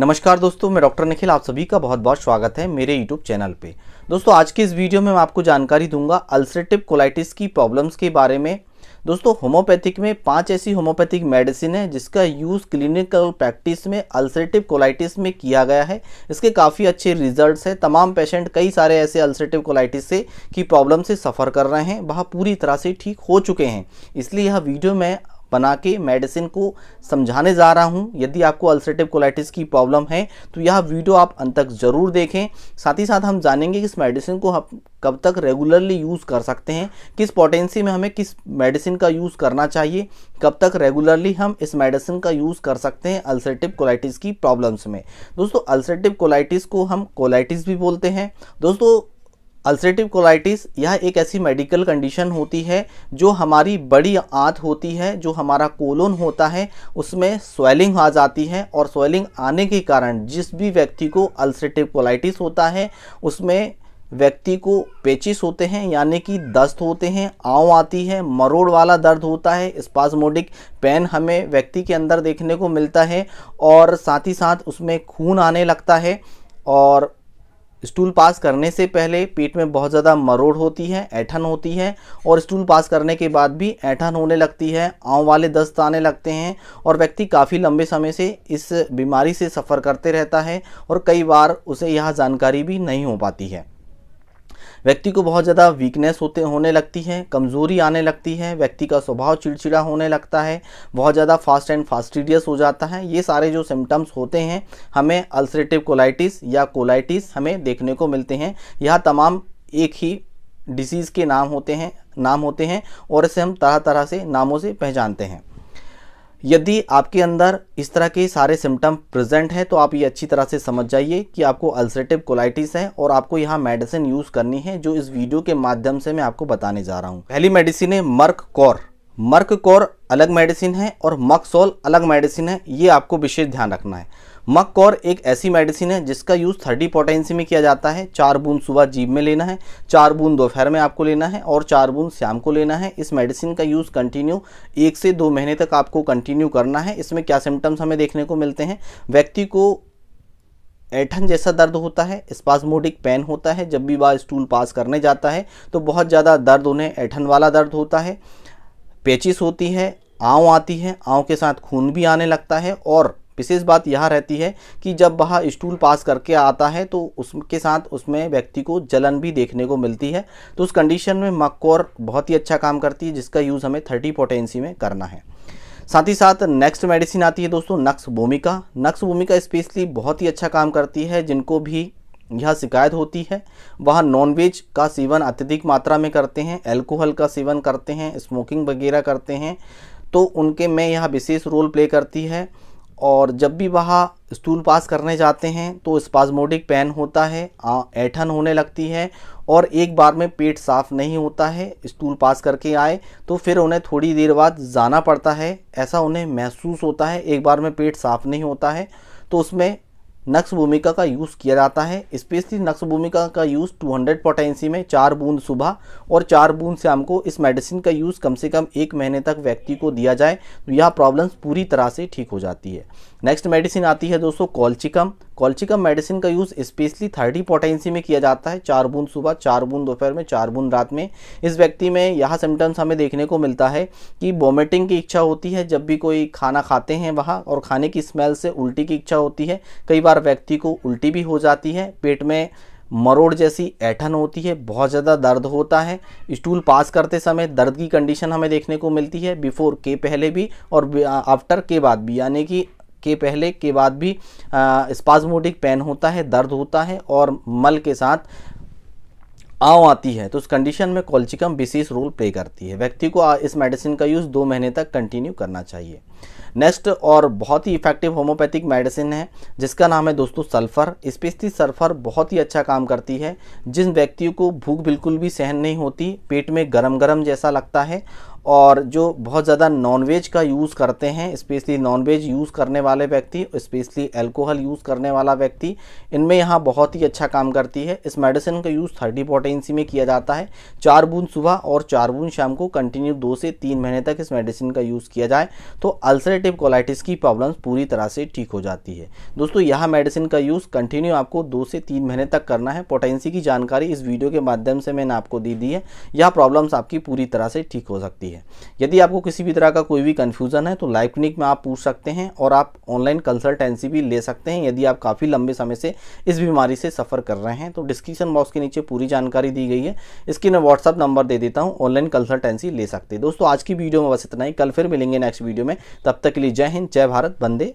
नमस्कार दोस्तों मैं डॉक्टर निखिल आप सभी का बहुत बहुत स्वागत है मेरे यूट्यूब चैनल पे दोस्तों आज की इस वीडियो में मैं आपको जानकारी दूंगा अल्सरेटिव कोलाइटिस की प्रॉब्लम्स के बारे में दोस्तों होम्योपैथिक में पांच ऐसी होम्योपैथिक मेडिसिन है जिसका यूज़ क्लिनिकल प्रैक्टिस में अल्सरेटिव कोलाइटिस में किया गया है इसके काफ़ी अच्छे रिजल्ट्स हैं तमाम पेशेंट कई सारे ऐसे अल्सरेटिव कोलाइटिस से की प्रॉब्लम से सफ़र कर रहे हैं वह पूरी तरह से ठीक हो चुके हैं इसलिए यह वीडियो मैं बना के मेडिसिन को समझाने जा रहा हूँ यदि आपको अल्सरेटिव कोलाइटिस की प्रॉब्लम है तो यह वीडियो आप अंत तक ज़रूर देखें साथ ही साथ हम जानेंगे कि इस मेडिसिन को हम कब तक रेगुलरली यूज़ कर सकते हैं किस पोटेंसी में हमें किस मेडिसिन का यूज़ करना चाहिए कब तक रेगुलरली हम इस मेडिसिन का यूज़ कर सकते हैं अल्सरेटिव कोलाइटिस की प्रॉब्लम्स में दोस्तों अल्सरेटिव कोलाइटिस को हम कोलाइटिस भी बोलते हैं दोस्तों अल्सरेटिव कोलाइटिस यह एक ऐसी मेडिकल कंडीशन होती है जो हमारी बड़ी आंत होती है जो हमारा कोलोन होता है उसमें स्वेलिंग आ जाती है और स्वेलिंग आने के कारण जिस भी व्यक्ति को अल्सरेटिव कोलाइटिस होता है उसमें व्यक्ति को पेचिस होते हैं यानी कि दस्त होते हैं आव आती है मरोड़ वाला दर्द होता है स्पाजमोडिक पेन हमें व्यक्ति के अंदर देखने को मिलता है और साथ ही साथ उसमें खून आने लगता है और स्टूल पास करने से पहले पेट में बहुत ज़्यादा मरोड़ होती है ऐठन होती है और स्टूल पास करने के बाद भी ऐठन होने लगती है आँव वाले दस्त आने लगते हैं और व्यक्ति काफ़ी लंबे समय से इस बीमारी से सफ़र करते रहता है और कई बार उसे यह जानकारी भी नहीं हो पाती है व्यक्ति को बहुत ज़्यादा वीकनेस होते होने लगती है कमज़ोरी आने लगती है व्यक्ति का स्वभाव चिड़चिड़ा होने लगता है बहुत ज़्यादा फास्ट एंड फास्टिडियस हो जाता है ये सारे जो सिम्टम्स होते हैं हमें अल्सरेटिव कोलाइटिस या कोलाइटिस हमें देखने को मिलते हैं यह तमाम एक ही डिसीज़ के नाम होते हैं नाम होते हैं और इसे हम तरह तरह से नामों से पहचानते हैं यदि आपके अंदर इस तरह के सारे सिम्टम प्रेजेंट हैं तो आप ये अच्छी तरह से समझ जाइए कि आपको अल्सरेटिव कोलाइटिस है और आपको यहाँ मेडिसिन यूज़ करनी है जो इस वीडियो के माध्यम से मैं आपको बताने जा रहा हूँ पहली मेडिसिन है मर्क कॉर मर्क कौर अलग मेडिसिन है और मकसोल अलग मेडिसिन है ये आपको विशेष ध्यान रखना है मक कौर एक ऐसी मेडिसिन है जिसका यूज़ थर्टी पोटेंसी में किया जाता है चार बूंद सुबह जीभ में लेना है चार बूंद दोपहर में आपको लेना है और चार बूंद शाम को लेना है इस मेडिसिन का यूज़ कंटिन्यू एक से दो महीने तक आपको कंटिन्यू करना है इसमें क्या सिम्टम्स हमें देखने को मिलते हैं व्यक्ति को ऐठन जैसा दर्द होता है स्पाजमोटिक पेन होता है जब भी वह स्टूल पास करने जाता है तो बहुत ज़्यादा दर्द उन्हें ऐठन वाला दर्द होता है पेचिस होती है आँव आती है आँव के साथ खून भी आने लगता है और विशेष बात यह रहती है कि जब वह स्टूल पास करके आता है तो उसके साथ उसमें व्यक्ति को जलन भी देखने को मिलती है तो उस कंडीशन में मक्कोर बहुत ही अच्छा काम करती है जिसका यूज़ हमें थर्टी पोटेंसी में करना है साथ ही साथ नेक्स्ट मेडिसिन आती है दोस्तों नक्स भूमिका नक्स भूमिका स्पेशली बहुत ही अच्छा काम करती है जिनको भी यह शिकायत होती है वह नॉनवेज का सेवन अत्यधिक मात्रा में करते हैं अल्कोहल का सेवन करते हैं स्मोकिंग वगैरह करते हैं तो उनके में यह विशेष रोल प्ले करती है और जब भी वह स्टूल पास करने जाते हैं तो स्पाजमोडिक पेन होता है ऐठन होने लगती है और एक बार में पेट साफ नहीं होता है स्टूल पास करके आए तो फिर उन्हें थोड़ी देर बाद जाना पड़ता है ऐसा उन्हें महसूस होता है एक बार में पेट साफ नहीं होता है तो उसमें नक्श भूमिका का यूज़ किया जाता है स्पेशली नक्श भूमिका का यूज़ 200 पोटेंसी में चार बूंद सुबह और चार बूंद शाम को इस मेडिसिन का यूज़ कम से कम एक महीने तक व्यक्ति को दिया जाए तो यह प्रॉब्लम्स पूरी तरह से ठीक हो जाती है नेक्स्ट मेडिसिन आती है दोस्तों कॉलचिकम कॉल्चिकम मेडिसिन का यूज़ स्पेशली थर्टी पोटेंसी में किया जाता है चार बूंद सुबह चार बूंद दोपहर में चार बूंद रात में इस व्यक्ति में यह सिम्टम्स हमें देखने को मिलता है कि वॉमिटिंग की इच्छा होती है जब भी कोई खाना खाते हैं वहाँ और खाने की स्मेल से उल्टी की इच्छा होती है कई बार व्यक्ति को उल्टी भी हो जाती है पेट में मरोड़ जैसी ऐठन होती है बहुत ज़्यादा दर्द होता है स्टूल पास करते समय दर्द की कंडीशन हमें देखने को मिलती है बिफोर के पहले भी और आफ्टर के बाद भी यानी कि के पहले के बाद भी स्पाजमोटिक पेन होता है दर्द होता है और मल के साथ आव आती है तो उस कंडीशन में कॉल्चिकम विशेष रोल प्ले करती है व्यक्ति को इस मेडिसिन का यूज़ दो महीने तक कंटिन्यू करना चाहिए नेक्स्ट और बहुत ही इफेक्टिव होम्योपैथिक मेडिसिन है जिसका नाम है दोस्तों सल्फ़र स्पेशली सल्फ़र बहुत ही अच्छा काम करती है जिन व्यक्तियों को भूख बिल्कुल भी सहन नहीं होती पेट में गरम गरम जैसा लगता है और जो बहुत ज़्यादा नॉनवेज का यूज़ करते हैं स्पेशली नॉनवेज यूज़ करने वाले व्यक्ति स्पेशली अल्कोहल यूज़ करने वाला व्यक्ति इनमें यहाँ बहुत ही अच्छा काम करती है इस मेडिसिन का यूज़ थर्टी पोटेंसी में किया जाता है चार बूंद सुबह और चार बूंद शाम को कंटिन्यू दो से तीन महीने तक इस मेडिसिन का यूज़ किया जाए तो अल्सरेटिव कोलाइटिस की प्रॉब्लम्स पूरी तरह से ठीक हो जाती है दोस्तों यह मेडिसिन का यूज़ कंटिन्यू आपको दो से तीन महीने तक करना है पोटेंसी की जानकारी इस वीडियो के माध्यम से मैंने आपको दी दी है यह प्रॉब्लम्स आपकी पूरी तरह से ठीक हो सकती है है यदि आपको किसी भी तरह का कोई भी कन्फ्यूज़न है तो लाइव क्लिनिक में आप पूछ सकते हैं और आप ऑनलाइन कंसल्टेंसी भी ले सकते हैं यदि आप काफ़ी लंबे समय से इस बीमारी से सफ़र कर रहे हैं तो डिस्क्रिप्शन बॉक्स के नीचे पूरी जानकारी दी गई है इसकी मैं व्हाट्सअप नंबर दे देता हूँ ऑनलाइन कंसल्टेंसी ले सकते हैं दोस्तों आज की वीडियो में बस इतना ही कल फिर मिलेंगे नेक्स्ट वीडियो में तब तक के लिए जय हिंद जय भारत बंदे